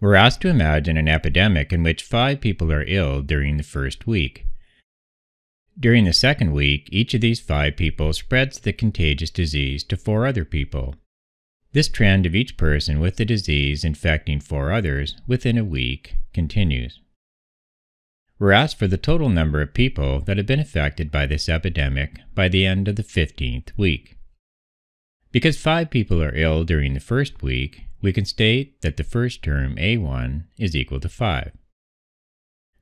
We're asked to imagine an epidemic in which five people are ill during the first week. During the second week, each of these five people spreads the contagious disease to four other people. This trend of each person with the disease infecting four others within a week continues. We're asked for the total number of people that have been affected by this epidemic by the end of the 15th week. Because five people are ill during the first week, we can state that the first term, A1, is equal to 5.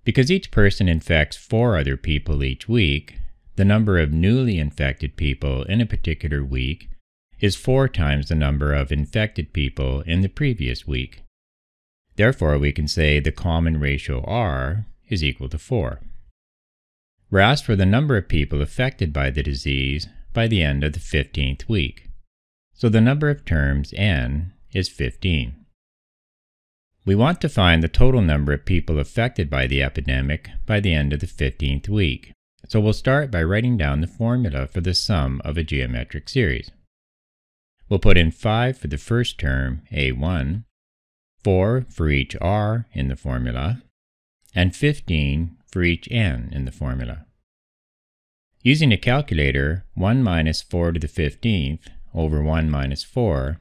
Because each person infects four other people each week, the number of newly infected people in a particular week is four times the number of infected people in the previous week. Therefore, we can say the common ratio R is equal to 4. We're asked for the number of people affected by the disease by the end of the 15th week. So the number of terms n is 15. We want to find the total number of people affected by the epidemic by the end of the 15th week, so we'll start by writing down the formula for the sum of a geometric series. We'll put in 5 for the first term, A1, 4 for each R in the formula, and 15 for each N in the formula. Using a calculator, 1 minus 4 to the 15th over 1 minus 4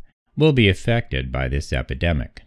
will be affected by this epidemic.